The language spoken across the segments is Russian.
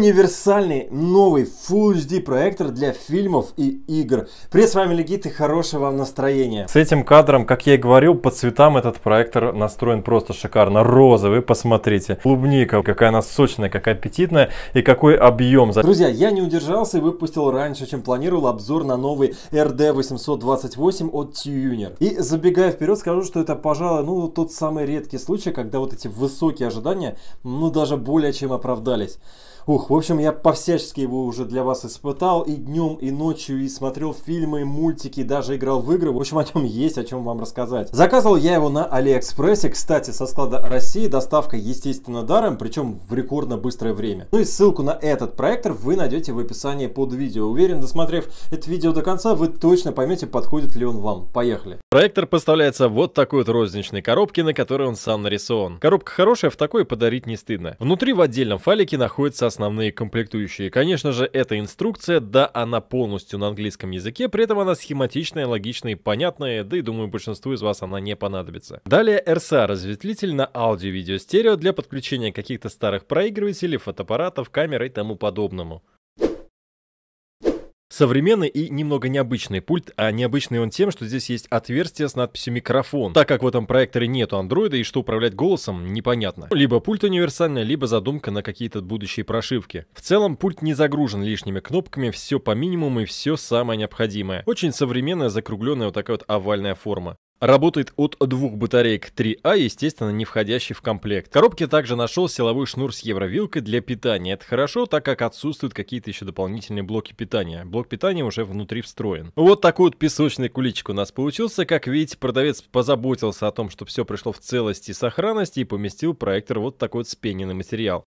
универсальный новый Full HD проектор для фильмов и игр. Привет, с вами Легит и хорошего вам настроения. С этим кадром, как я и говорил, по цветам этот проектор настроен просто шикарно. Розовый, посмотрите. Клубника, какая она сочная, какая аппетитная и какой объем. Друзья, я не удержался и выпустил раньше, чем планировал обзор на новый RD828 от Tuner. И забегая вперед, скажу, что это, пожалуй, ну тот самый редкий случай, когда вот эти высокие ожидания, ну даже более чем оправдались. Ух, в общем, я по-всячески его уже для вас испытал и днем, и ночью, и смотрел фильмы, и мультики, даже играл в игры. В общем, о нем есть о чем вам рассказать. Заказывал я его на Алиэкспрессе, кстати, со склада России, доставка, естественно, даром, причем в рекордно быстрое время. Ну и ссылку на этот проектор вы найдете в описании под видео. Уверен, досмотрев это видео до конца, вы точно поймете, подходит ли он вам. Поехали. Проектор поставляется в вот такой вот розничной коробке, на которой он сам нарисован. Коробка хорошая, в такой подарить не стыдно. Внутри в отдельном файлике находится основные комплектующие. Конечно же, это инструкция, да, она полностью на английском языке, при этом она схематичная, логичная и понятная, да и думаю, большинству из вас она не понадобится. Далее RSA разветвлитель на аудио-видео-стерео для подключения каких-то старых проигрывателей, фотоаппаратов, камер и тому подобному. Современный и немного необычный пульт, а необычный он тем, что здесь есть отверстие с надписью «микрофон», так как в этом проекторе нету андроида и что управлять голосом непонятно. Либо пульт универсальный, либо задумка на какие-то будущие прошивки. В целом пульт не загружен лишними кнопками, все по минимуму и все самое необходимое. Очень современная закругленная вот такая вот овальная форма. Работает от двух батареек 3А, естественно, не входящий в комплект. В коробке также нашел силовой шнур с евровилкой для питания. Это хорошо, так как отсутствуют какие-то еще дополнительные блоки питания. Блок питания уже внутри встроен. Вот такой вот песочный куличик у нас получился. Как видите, продавец позаботился о том, чтобы все пришло в целости и сохранности и поместил проектор вот такой вот спененный материал.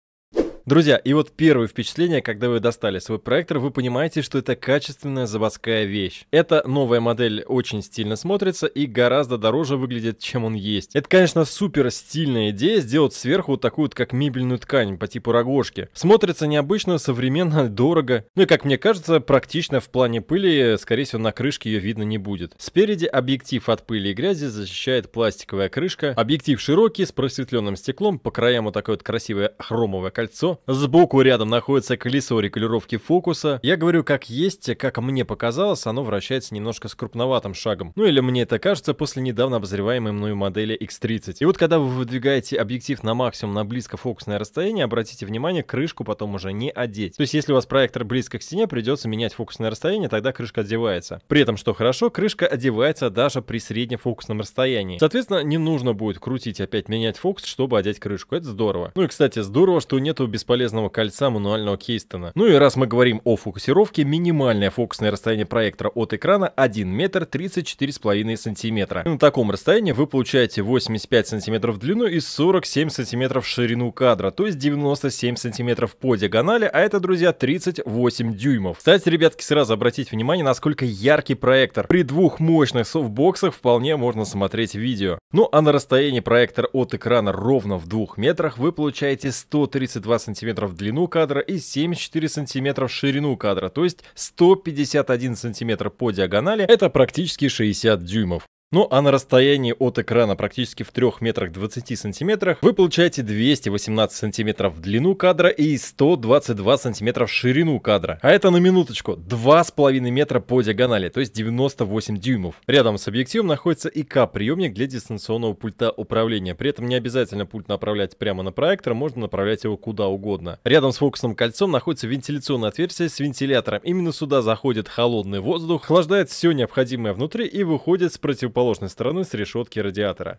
Друзья, и вот первое впечатление, когда вы достали свой проектор, вы понимаете, что это качественная заводская вещь. Эта новая модель очень стильно смотрится и гораздо дороже выглядит, чем он есть. Это, конечно, супер стильная идея сделать сверху вот такую вот как мебельную ткань по типу рогожки. Смотрится необычно, современно, дорого. Ну и, как мне кажется, практично в плане пыли, скорее всего, на крышке ее видно не будет. Спереди объектив от пыли и грязи защищает пластиковая крышка. Объектив широкий, с просветленным стеклом, по краям вот такое вот красивое хромовое кольцо лицо. Сбоку рядом находится колесо регулировки фокуса. Я говорю как есть, как мне показалось, оно вращается немножко с крупноватым шагом. Ну или мне это кажется после недавно обозреваемой мною модели X30. И вот когда вы выдвигаете объектив на максимум на близко фокусное расстояние, обратите внимание, крышку потом уже не одеть. То есть если у вас проектор близко к стене, придется менять фокусное расстояние, тогда крышка одевается. При этом, что хорошо, крышка одевается даже при среднефокусном расстоянии. Соответственно, не нужно будет крутить опять менять фокус, чтобы одеть крышку. Это здорово. Ну и, кстати, здорово, что нету без бесполезного кольца мануального Кейстона. Ну и раз мы говорим о фокусировке, минимальное фокусное расстояние проектора от экрана 1 метр 34,5 сантиметра. на таком расстоянии вы получаете 85 сантиметров в длину и 47 сантиметров в ширину кадра, то есть 97 сантиметров по диагонали, а это, друзья, 38 дюймов. Кстати, ребятки, сразу обратите внимание, насколько яркий проектор. При двух мощных софтбоксах вполне можно смотреть видео. Ну а на расстоянии проектора от экрана ровно в двух метрах вы получаете 132 сантиметра сантиметров в длину кадра и 74 сантиметра в ширину кадра, то есть 151 сантиметр по диагонали, это практически 60 дюймов. Ну а на расстоянии от экрана практически в 3 метрах 20 сантиметрах вы получаете 218 сантиметров в длину кадра и 122 сантиметра в ширину кадра. А это на минуточку 2,5 метра по диагонали, то есть 98 дюймов. Рядом с объективом находится ИК-приемник для дистанционного пульта управления. При этом не обязательно пульт направлять прямо на проектор, можно направлять его куда угодно. Рядом с фокусным кольцом находится вентиляционное отверстие с вентилятором. Именно сюда заходит холодный воздух, охлаждает все необходимое внутри и выходит с противоположной противоположной стороны с решетки радиатора.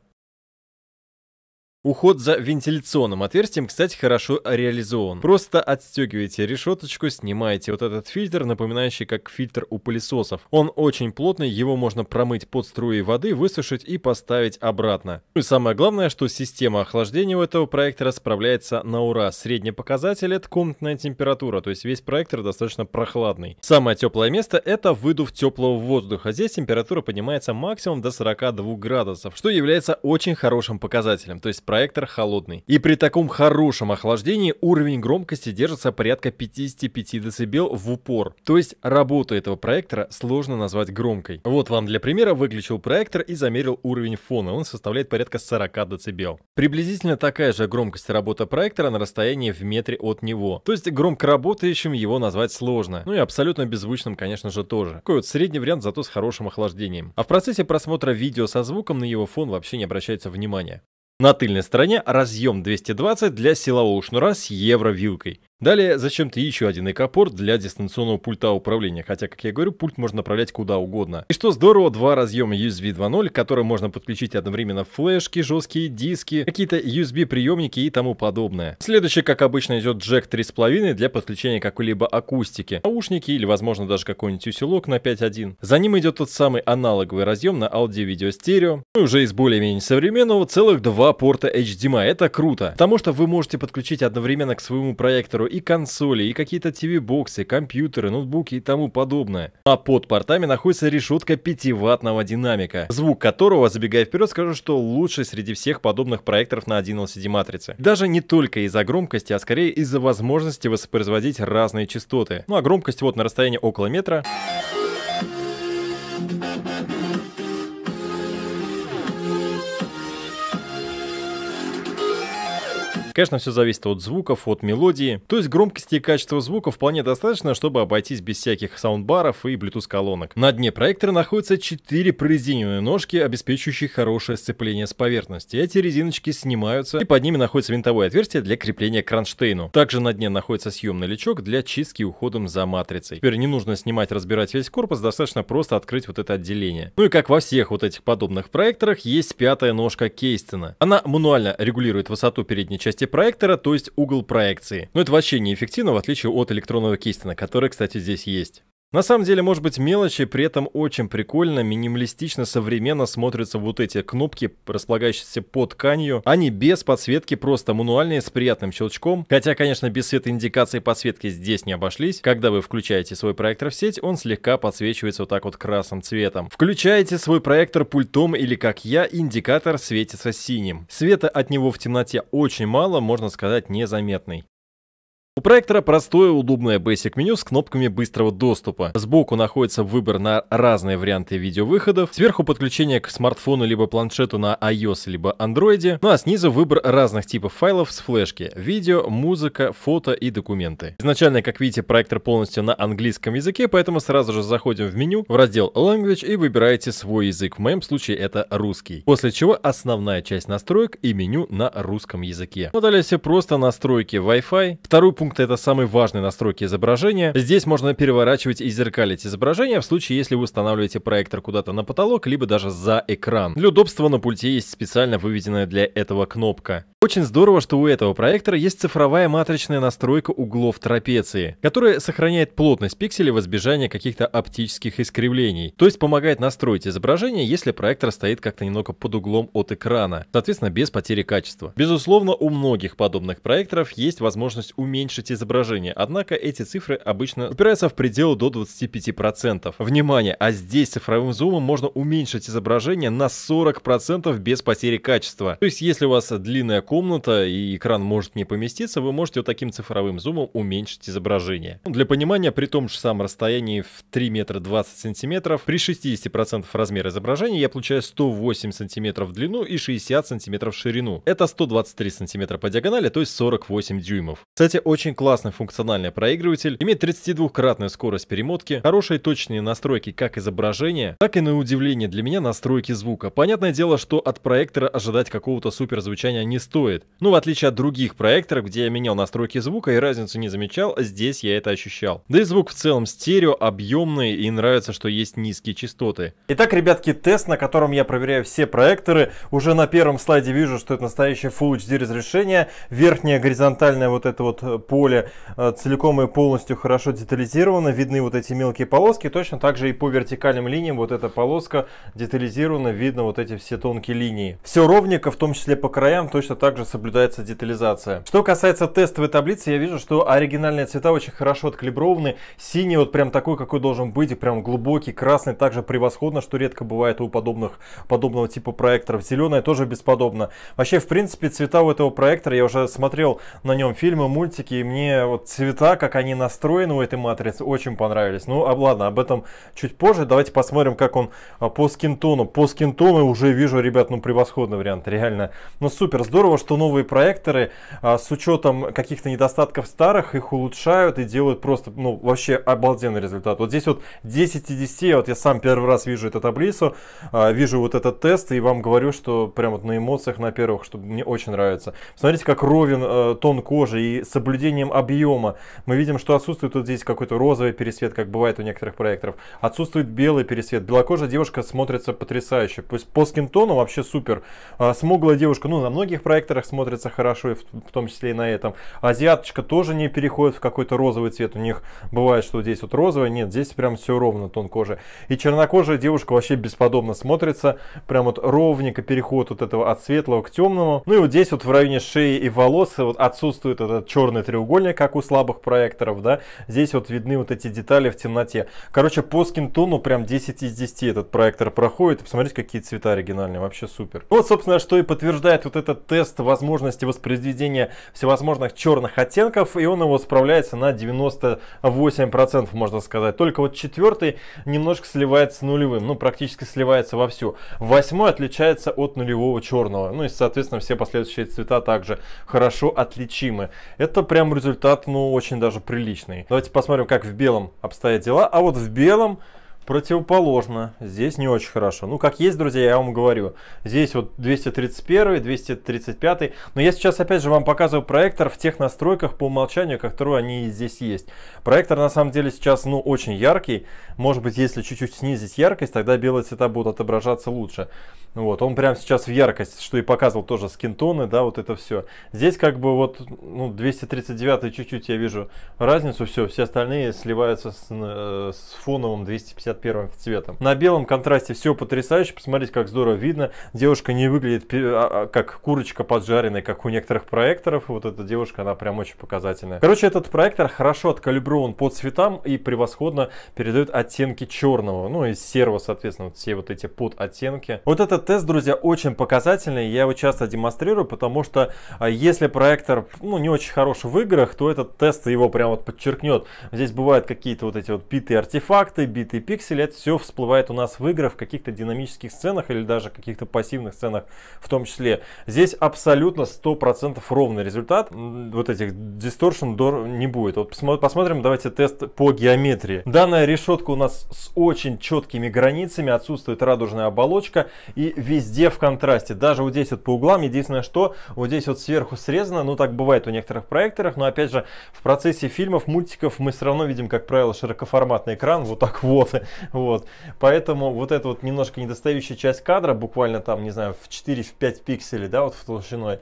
Уход за вентиляционным отверстием, кстати, хорошо реализован. Просто отстегиваете решеточку, снимаете вот этот фильтр, напоминающий как фильтр у пылесосов. Он очень плотный, его можно промыть под струей воды, высушить и поставить обратно. и самое главное, что система охлаждения у этого проектора справляется на ура. Средний показатель это комнатная температура, то есть весь проектор достаточно прохладный. Самое теплое место это выдув теплого воздуха. Здесь температура поднимается максимум до 42 градусов, что является очень хорошим показателем. То есть проектор холодный. И при таком хорошем охлаждении уровень громкости держится порядка 55 дБ в упор. То есть работу этого проектора сложно назвать громкой. Вот вам для примера выключил проектор и замерил уровень фона. Он составляет порядка 40 дБ. Приблизительно такая же громкость работы проектора на расстоянии в метре от него. То есть громко работающим его назвать сложно. Ну и абсолютно беззвучным, конечно же, тоже. Такой вот средний вариант, зато с хорошим охлаждением. А в процессе просмотра видео со звуком на его фон вообще не обращается внимания. На тыльной стороне разъем 220 для силового шнура с евровилкой. Далее зачем-то еще один экопорт для дистанционного пульта управления, хотя, как я говорю, пульт можно направлять куда угодно. И что здорово, два разъема USB 2.0, которые можно подключить одновременно флешки, жесткие диски, какие-то USB приемники и тому подобное. Следующий, как обычно, идет джек 3.5 для подключения какой-либо акустики, наушники или, возможно, даже какой-нибудь усилок на 5.1. За ним идет тот самый аналоговый разъем на аудио-видео-стерео. Ну и уже из более-менее современного целых два порта HDMI. Это круто, потому что вы можете подключить одновременно к своему проектору и консоли, и какие-то ТВ-боксы, компьютеры, ноутбуки и тому подобное. А под портами находится решетка 5-ваттного динамика, звук которого, забегая вперед, скажу, что лучше среди всех подобных проекторов на 1 LCD-матрице. Даже не только из-за громкости, а скорее из-за возможности воспроизводить разные частоты. Ну а громкость вот на расстоянии около метра... Конечно, все зависит от звуков, от мелодии. То есть громкости и качества звука вполне достаточно, чтобы обойтись без всяких саундбаров и Bluetooth колонок. На дне проектора находятся 4 прорезиненные ножки, обеспечивающие хорошее сцепление с поверхности. Эти резиночки снимаются, и под ними находится винтовое отверстие для крепления к кронштейну. Также на дне находится съемный лючок для чистки и уходом за матрицей. Теперь не нужно снимать, разбирать весь корпус, достаточно просто открыть вот это отделение. Ну и как во всех вот этих подобных проекторах, есть пятая ножка Кейстена. Она мануально регулирует высоту передней части плоскости проектора, то есть угол проекции. Но это вообще неэффективно, в отличие от электронного Кистина, который, кстати, здесь есть. На самом деле, может быть, мелочи, при этом очень прикольно, минималистично, современно смотрятся вот эти кнопки, располагающиеся под тканью. Они без подсветки, просто мануальные, с приятным щелчком. Хотя, конечно, без светоиндикации подсветки здесь не обошлись. Когда вы включаете свой проектор в сеть, он слегка подсвечивается вот так вот красным цветом. Включаете свой проектор пультом или, как я, индикатор светится синим. Света от него в темноте очень мало, можно сказать, незаметный. У проектора простое удобное Basic меню с кнопками быстрого доступа. Сбоку находится выбор на разные варианты видеовыходов, сверху подключение к смартфону либо планшету на iOS либо Android, ну а снизу выбор разных типов файлов с флешки, видео, музыка, фото и документы. Изначально, как видите, проектор полностью на английском языке, поэтому сразу же заходим в меню, в раздел Language и выбираете свой язык, в моем случае это русский. После чего основная часть настроек и меню на русском языке. Ну далее все просто настройки Wi-Fi. Второй пункт пункт — это самые важные настройки изображения. Здесь можно переворачивать и зеркалить изображение в случае, если вы устанавливаете проектор куда-то на потолок, либо даже за экран. Для удобства на пульте есть специально выведенная для этого кнопка. Очень здорово, что у этого проектора есть цифровая матричная настройка углов трапеции, которая сохраняет плотность пикселей в избежание каких-то оптических искривлений, то есть помогает настроить изображение, если проектор стоит как-то немного под углом от экрана, соответственно, без потери качества. Безусловно, у многих подобных проекторов есть возможность уменьшить изображение, однако эти цифры обычно упираются в пределы до 25%. Внимание, а здесь цифровым зумом можно уменьшить изображение на 40% без потери качества. То есть, если у вас длинная комната и экран может не поместиться, вы можете вот таким цифровым зумом уменьшить изображение. Ну, для понимания, при том же самом расстоянии в 3 метра 20 сантиметров, при 60% размера изображения я получаю 108 сантиметров в длину и 60 сантиметров в ширину. Это 123 сантиметра по диагонали, то есть 48 дюймов. Кстати, очень классный функциональный проигрыватель, имеет 32-кратную скорость перемотки, хорошие точные настройки как изображения, так и на удивление для меня настройки звука. Понятное дело, что от проектора ожидать какого-то супер звучания не стоит, существует. Ну, в отличие от других проекторов, где я менял настройки звука и разницу не замечал, здесь я это ощущал. Да и звук в целом стерео, объемный и нравится, что есть низкие частоты. Итак, ребятки, тест, на котором я проверяю все проекторы. Уже на первом слайде вижу, что это настоящее Full HD разрешение. Верхнее горизонтальное вот это вот э, поле э, целиком и полностью хорошо детализировано. Видны вот эти мелкие полоски. Точно так же и по вертикальным линиям вот эта полоска детализирована. Видно вот эти все тонкие линии. Все ровненько, в том числе по краям, точно так также соблюдается детализация. Что касается тестовой таблицы, я вижу, что оригинальные цвета очень хорошо откалиброваны. Синий вот прям такой, какой должен быть, и прям глубокий. Красный также превосходно, что редко бывает у подобных, подобного типа проекторов. Зеленая тоже бесподобно. Вообще, в принципе, цвета у этого проектора, я уже смотрел на нем фильмы, мультики, и мне вот цвета, как они настроены у этой матрицы, очень понравились. Ну, а ладно, об этом чуть позже. Давайте посмотрим, как он а, по скинтону. По скинтону уже вижу, ребят, ну превосходный вариант, реально. Ну супер, здорово, что новые проекторы а, с учетом каких-то недостатков старых их улучшают и делают просто, ну, вообще обалденный результат. Вот здесь вот 10 из 10, а вот я сам первый раз вижу эту таблицу, а, вижу вот этот тест и вам говорю, что прям вот на эмоциях на первых, что мне очень нравится. Смотрите, как ровен э, тон кожи и соблюдением объема. Мы видим, что отсутствует вот здесь какой-то розовый пересвет, как бывает у некоторых проекторов. Отсутствует белый пересвет. Белокожая девушка смотрится потрясающе. То есть по скинтону вообще супер. Смуглая девушка, ну, на многих проектах секторах смотрятся хорошо, и в, в том числе и на этом. Азиаточка тоже не переходит в какой-то розовый цвет. У них бывает, что здесь вот розовый, нет, здесь прям все ровно, тон кожи. И чернокожая девушка вообще бесподобно смотрится, прям вот ровненько переход вот этого от светлого к темному. Ну и вот здесь вот в районе шеи и волос вот отсутствует этот черный треугольник, как у слабых проекторов, да. Здесь вот видны вот эти детали в темноте. Короче, по скинтону прям 10 из 10 этот проектор проходит. посмотрите, какие цвета оригинальные, вообще супер. Вот, собственно, что и подтверждает вот этот тест возможности воспроизведения всевозможных черных оттенков, и он его справляется на 98%, можно сказать. Только вот четвертый немножко сливается с нулевым, ну практически сливается вовсю. Восьмой отличается от нулевого черного, ну и соответственно все последующие цвета также хорошо отличимы. Это прям результат, ну очень даже приличный. Давайте посмотрим, как в белом обстоят дела. А вот в белом Противоположно. Здесь не очень хорошо. Ну, как есть, друзья, я вам говорю. Здесь вот 231, 235. Но я сейчас, опять же, вам показываю проектор в тех настройках по умолчанию, которые они здесь есть. Проектор, на самом деле, сейчас, ну, очень яркий. Может быть, если чуть-чуть снизить яркость, тогда белые цвета будут отображаться лучше. Вот, он прямо сейчас в яркость, что и показывал тоже скинтоны, да, вот это все. Здесь как бы вот, ну, 239 чуть-чуть я вижу разницу, все, все остальные сливаются с, э, с фоновым 250 первым цветом. На белом контрасте все потрясающе. Посмотрите, как здорово видно. Девушка не выглядит а, а, как курочка поджаренная, как у некоторых проекторов. Вот эта девушка, она прям очень показательная. Короче, этот проектор хорошо откалиброван по цветам и превосходно передает оттенки черного. Ну и серого, соответственно, вот все вот эти под оттенки Вот этот тест, друзья, очень показательный. Я его часто демонстрирую, потому что а, если проектор ну, не очень хорош в играх, то этот тест его прям вот подчеркнет. Здесь бывают какие-то вот эти вот битые артефакты, битые пиксели пиксель, это все всплывает у нас в играх, в каких-то динамических сценах или даже каких-то пассивных сценах в том числе. Здесь абсолютно 100% ровный результат. Вот этих дисторшн не будет. Вот посмотрим, давайте тест по геометрии. Данная решетка у нас с очень четкими границами, отсутствует радужная оболочка и везде в контрасте. Даже вот здесь вот по углам, единственное что, вот здесь вот сверху срезано, ну так бывает у некоторых проекторах, но опять же в процессе фильмов, мультиков мы все равно видим, как правило, широкоформатный экран, вот так вот. Вот. Поэтому вот эта вот немножко недостающая часть кадра, буквально там, не знаю, в 4-5 пикселей, да, вот в толщиной,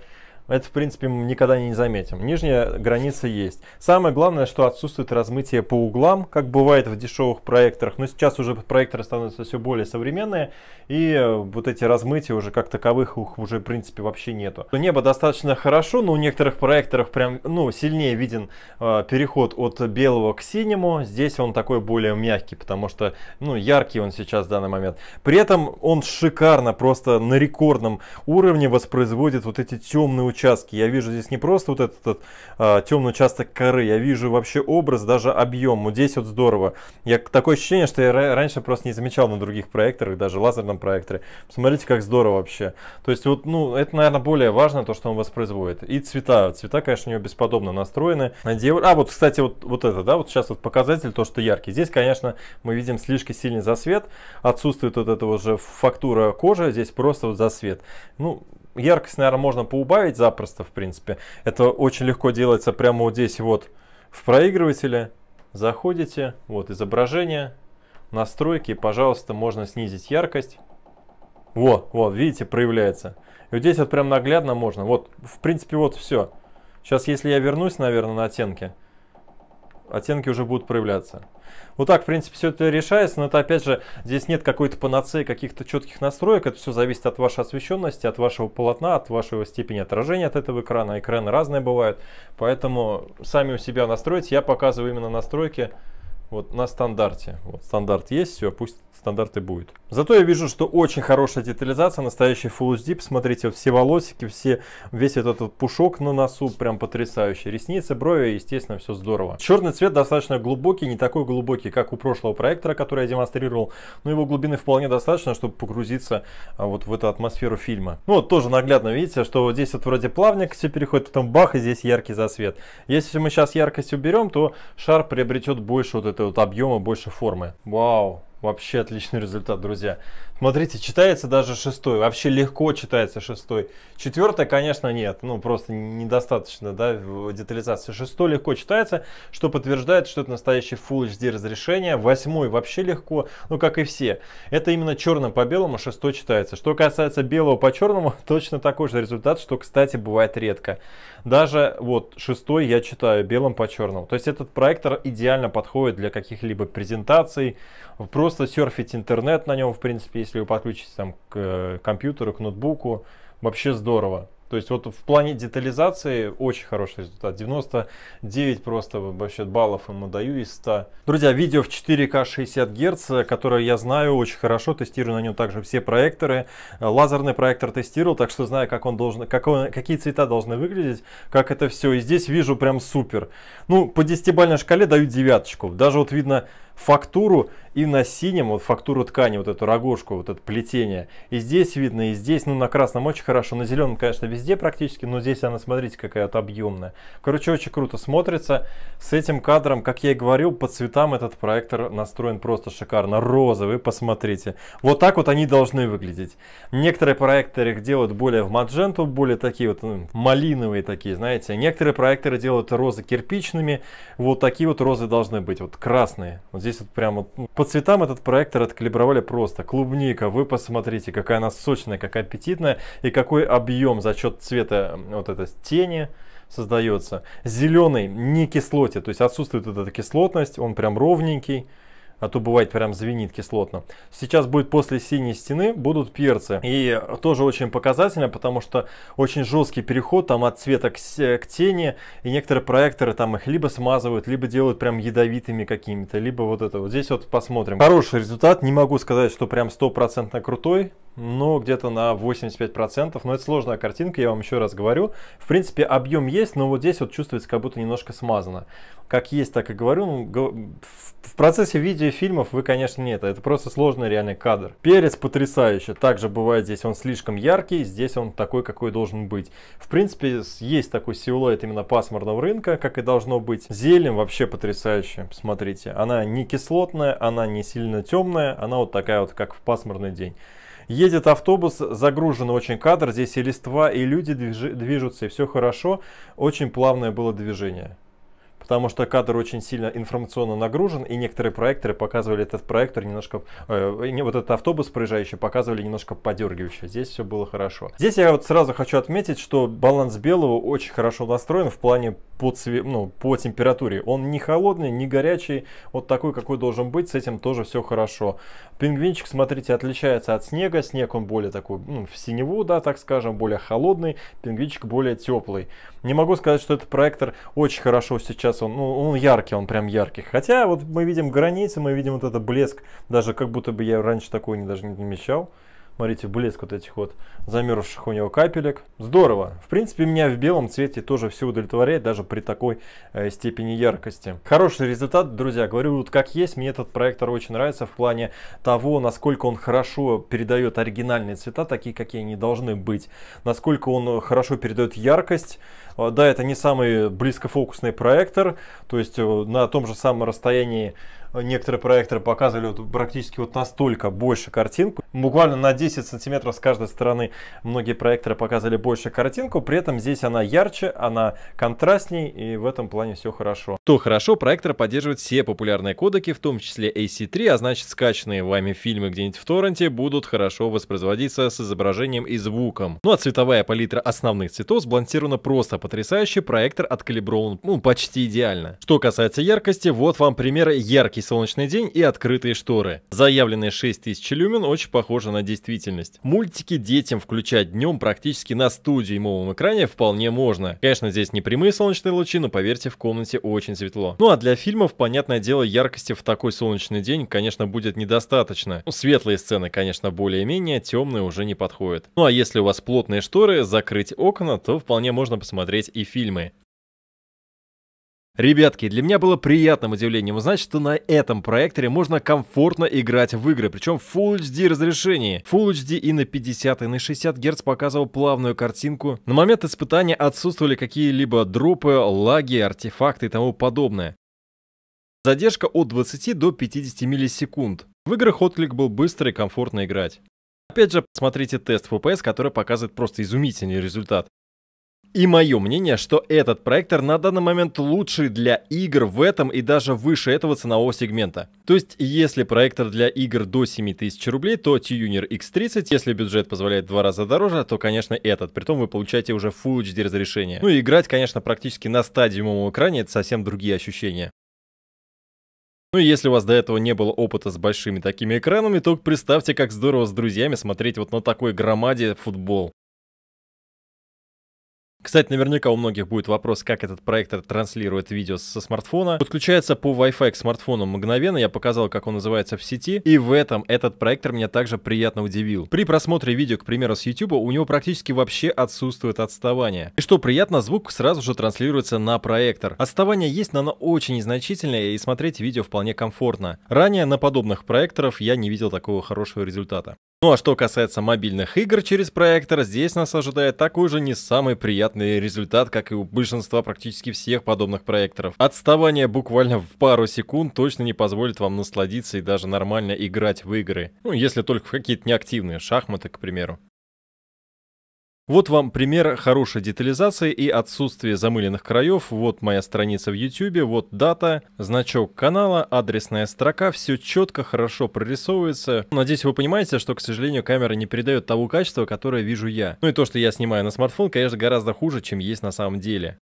это, в принципе, мы никогда не заметим. Нижняя граница есть. Самое главное, что отсутствует размытие по углам, как бывает в дешевых проекторах. Но сейчас уже проекторы становятся все более современные, и э, вот эти размытия уже как таковых их уже, в принципе, вообще нету. Небо достаточно хорошо, но у некоторых проекторов прям, ну, сильнее виден э, переход от белого к синему. Здесь он такой более мягкий, потому что, ну, яркий он сейчас в данный момент. При этом он шикарно, просто на рекордном уровне воспроизводит вот эти темные участке. Я вижу здесь не просто вот этот, этот а, темный участок коры, я вижу вообще образ, даже объем. Вот здесь вот здорово. Я такое ощущение, что я раньше просто не замечал на других проекторах, даже лазерном проекторе. Посмотрите, как здорово вообще. То есть вот, ну, это, наверное, более важно, то, что он воспроизводит. И цвета. Цвета, конечно, у него бесподобно настроены. А, вот, кстати, вот, вот это, да, вот сейчас вот показатель, то, что яркий. Здесь, конечно, мы видим слишком сильный засвет. Отсутствует вот эта уже фактура кожи, здесь просто вот засвет. Ну, яркость, наверное, можно поубавить запросто, в принципе. Это очень легко делается прямо вот здесь вот в проигрывателе. Заходите, вот изображение, настройки, пожалуйста, можно снизить яркость. Во, вот, видите, проявляется. И вот здесь вот прям наглядно можно. Вот, в принципе, вот все. Сейчас, если я вернусь, наверное, на оттенки, оттенки уже будут проявляться. Вот так, в принципе, все это решается, но это, опять же, здесь нет какой-то панацеи, каких-то четких настроек, это все зависит от вашей освещенности, от вашего полотна, от вашего степени отражения от этого экрана, экраны разные бывают, поэтому сами у себя настроить, я показываю именно настройки, вот на стандарте. Вот стандарт есть, все, пусть стандарт и будет. Зато я вижу, что очень хорошая детализация, настоящий Full HD. Посмотрите, вот все волосики, все, весь этот вот пушок на носу прям потрясающий. Ресницы, брови, естественно, все здорово. Черный цвет достаточно глубокий, не такой глубокий, как у прошлого проектора, который я демонстрировал. Но его глубины вполне достаточно, чтобы погрузиться а, вот в эту атмосферу фильма. Ну вот тоже наглядно видите, что вот здесь вот вроде плавник все переходит, потом бах, и здесь яркий засвет. Если мы сейчас яркость уберем, то шар приобретет больше вот этого вот объема больше формы. Вау, вообще отличный результат, друзья. Смотрите, читается даже шестой, вообще легко читается шестой. Четвертое, конечно, нет, ну просто недостаточно, да, детализации. Шестой легко читается, что подтверждает, что это настоящий Full HD разрешение. Восьмой вообще легко, ну как и все. Это именно черным по белому шестой читается. Что касается белого по черному, точно такой же результат, что, кстати, бывает редко. Даже вот шестой я читаю белым по черному. То есть этот проектор идеально подходит для каких-либо презентаций, просто серфить интернет на нем, в принципе, если вы подключитесь там к э, компьютеру, к ноутбуку, вообще здорово. То есть вот в плане детализации очень хороший результат. 99 просто вообще баллов ему даю из 100. Друзья, видео в 4К 60 Гц, которое я знаю очень хорошо, тестирую на нем также все проекторы. Лазерный проектор тестировал, так что знаю, как он должен, как он, какие цвета должны выглядеть, как это все. И здесь вижу прям супер. Ну, по 10-бальной шкале даю девяточку. Даже вот видно фактуру и на синем, вот фактуру ткани, вот эту рогожку, вот это плетение. И здесь видно, и здесь, ну на красном очень хорошо, на зеленом, конечно, без везде практически, но здесь она, смотрите, какая-то объемная. Короче, очень круто смотрится. С этим кадром, как я и говорил, по цветам этот проектор настроен просто шикарно. Розовый, посмотрите. Вот так вот они должны выглядеть. Некоторые проекторы их делают более в мадженту, более такие вот ну, малиновые такие, знаете. Некоторые проекторы делают розы кирпичными. Вот такие вот розы должны быть, вот красные. Вот здесь вот прямо ну, по цветам этот проектор откалибровали просто. Клубника, вы посмотрите, какая она сочная, какая аппетитная и какой объем за счет счет цвета вот этой тени создается. Зеленый не кислоте то есть отсутствует вот эта кислотность, он прям ровненький а то бывает прям звенит кислотно. Сейчас будет после синей стены будут перцы. И тоже очень показательно, потому что очень жесткий переход там от цвета к, к тени. И некоторые проекторы там их либо смазывают, либо делают прям ядовитыми какими-то, либо вот это. Вот здесь вот посмотрим. Хороший результат. Не могу сказать, что прям стопроцентно крутой, но где-то на 85%. Но это сложная картинка, я вам еще раз говорю. В принципе, объем есть, но вот здесь вот чувствуется, как будто немножко смазано как есть, так и говорю. Ну, в процессе видеофильмов вы, конечно, нет. Это просто сложный реальный кадр. Перец потрясающий. Также бывает здесь он слишком яркий, здесь он такой, какой должен быть. В принципе, есть такой силуэт именно пасмурного рынка, как и должно быть. Зелень вообще потрясающая. Смотрите, она не кислотная, она не сильно темная, она вот такая вот, как в пасмурный день. Едет автобус, загружен очень кадр, здесь и листва, и люди движутся, и все хорошо. Очень плавное было движение потому что кадр очень сильно информационно нагружен, и некоторые проекторы показывали этот проектор немножко, э, не, вот этот автобус проезжающий показывали немножко подергивающе. Здесь все было хорошо. Здесь я вот сразу хочу отметить, что баланс белого очень хорошо настроен в плане по, цве... ну, по температуре. Он не холодный, не горячий, вот такой, какой должен быть, с этим тоже все хорошо. Пингвинчик, смотрите, отличается от снега. Снег он более такой, ну, в синеву, да, так скажем, более холодный, пингвинчик более теплый. Не могу сказать, что этот проектор очень хорошо сейчас сейчас он, ну, он яркий, он прям яркий. Хотя вот мы видим границы, мы видим вот этот блеск, даже как будто бы я раньше такого не даже не замечал. Смотрите, блеск вот этих вот замерзших у него капелек. Здорово. В принципе, меня в белом цвете тоже все удовлетворяет, даже при такой э, степени яркости. Хороший результат, друзья. Говорю вот как есть, мне этот проектор очень нравится в плане того, насколько он хорошо передает оригинальные цвета, такие, какие они должны быть. Насколько он э, хорошо передает яркость. Э, да, это не самый близкофокусный проектор, то есть э, на том же самом расстоянии некоторые проекторы показывали вот практически вот настолько больше картинку. Буквально на 10 сантиметров с каждой стороны многие проекторы показывали больше картинку, при этом здесь она ярче, она контрастней и в этом плане все хорошо. То хорошо, проектор поддерживает все популярные кодеки, в том числе AC3, а значит скачанные вами фильмы где-нибудь в торренте будут хорошо воспроизводиться с изображением и звуком. Ну а цветовая палитра основных цветов сбалансирована просто потрясающе, проектор откалиброван ну, почти идеально. Что касается яркости, вот вам примеры ярких яркий солнечный день и открытые шторы. Заявленные 6000 люмен очень похожи на действительность. Мультики детям включать днем практически на 100 экране вполне можно. Конечно, здесь не прямые солнечные лучи, но поверьте, в комнате очень светло. Ну а для фильмов, понятное дело, яркости в такой солнечный день, конечно, будет недостаточно. Ну, светлые сцены, конечно, более-менее, темные уже не подходят. Ну а если у вас плотные шторы, закрыть окна, то вполне можно посмотреть и фильмы. Ребятки, для меня было приятным удивлением узнать, что на этом проекторе можно комфортно играть в игры, причем в Full HD разрешении. Full HD и на 50, и на 60 Гц показывал плавную картинку. На момент испытания отсутствовали какие-либо дропы, лаги, артефакты и тому подобное. Задержка от 20 до 50 миллисекунд. В играх отклик был быстрый и комфортно играть. Опять же, посмотрите тест FPS, который показывает просто изумительный результат. И мое мнение, что этот проектор на данный момент лучший для игр в этом и даже выше этого ценового сегмента. То есть, если проектор для игр до 7000 рублей, то t Tuner X30, если бюджет позволяет в два раза дороже, то, конечно, этот. Притом вы получаете уже Full HD разрешение. Ну и играть, конечно, практически на стадиумовом экране, это совсем другие ощущения. Ну и если у вас до этого не было опыта с большими такими экранами, то представьте, как здорово с друзьями смотреть вот на такой громаде футбол. Кстати, наверняка у многих будет вопрос, как этот проектор транслирует видео со смартфона. Подключается по Wi-Fi к смартфону мгновенно, я показал, как он называется в сети, и в этом этот проектор меня также приятно удивил. При просмотре видео, к примеру, с YouTube, у него практически вообще отсутствует отставание. И что приятно, звук сразу же транслируется на проектор. Отставание есть, но оно очень незначительное, и смотреть видео вполне комфортно. Ранее на подобных проекторов я не видел такого хорошего результата. Ну а что касается мобильных игр через проектор, здесь нас ожидает такой же не самый приятный результат, как и у большинства практически всех подобных проекторов. Отставание буквально в пару секунд точно не позволит вам насладиться и даже нормально играть в игры. Ну, если только в какие-то неактивные шахматы, к примеру. Вот вам пример хорошей детализации и отсутствия замыленных краев. Вот моя страница в YouTube, вот дата, значок канала, адресная строка. Все четко, хорошо прорисовывается. Надеюсь, вы понимаете, что, к сожалению, камера не передает того качества, которое вижу я. Ну и то, что я снимаю на смартфон, конечно, гораздо хуже, чем есть на самом деле.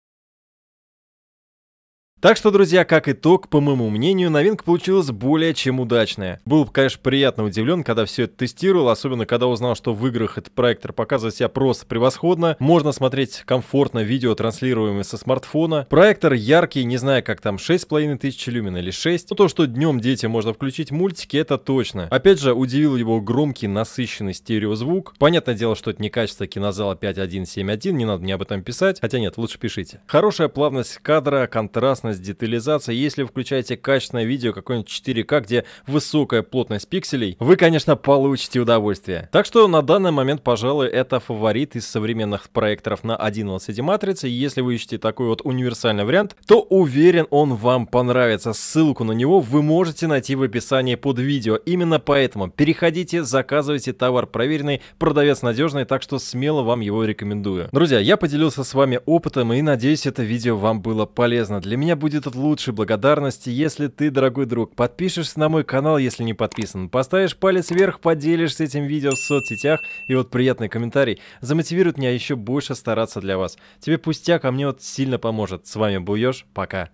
Так что, друзья, как итог, по моему мнению, новинка получилась более чем удачная. Был, конечно, приятно удивлен, когда все это тестировал, особенно когда узнал, что в играх этот проектор показывает себя просто превосходно. Можно смотреть комфортно видео, транслируемое со смартфона. Проектор яркий, не знаю, как там, 6,5 тысяч люмен или 6. Но то, что днем дети можно включить мультики, это точно. Опять же, удивил его громкий, насыщенный стереозвук. Понятное дело, что это не качество кинозала 5171, не надо мне об этом писать. Хотя нет, лучше пишите. Хорошая плавность кадра, контрастность плотность детализации, если включаете качественное видео какое-нибудь 4К, где высокая плотность пикселей, вы, конечно, получите удовольствие. Так что на данный момент, пожалуй, это фаворит из современных проекторов на 1 матрицы. Если вы ищете такой вот универсальный вариант, то уверен, он вам понравится. Ссылку на него вы можете найти в описании под видео. Именно поэтому переходите, заказывайте товар проверенный, продавец надежный, так что смело вам его рекомендую. Друзья, я поделился с вами опытом и надеюсь, это видео вам было полезно. Для меня будет от лучшей благодарности, если ты, дорогой друг, подпишешься на мой канал, если не подписан, поставишь палец вверх, поделишься этим видео в соцсетях, и вот приятный комментарий замотивирует меня еще больше стараться для вас. Тебе пустяк, а мне вот сильно поможет. С вами был Ёж, пока.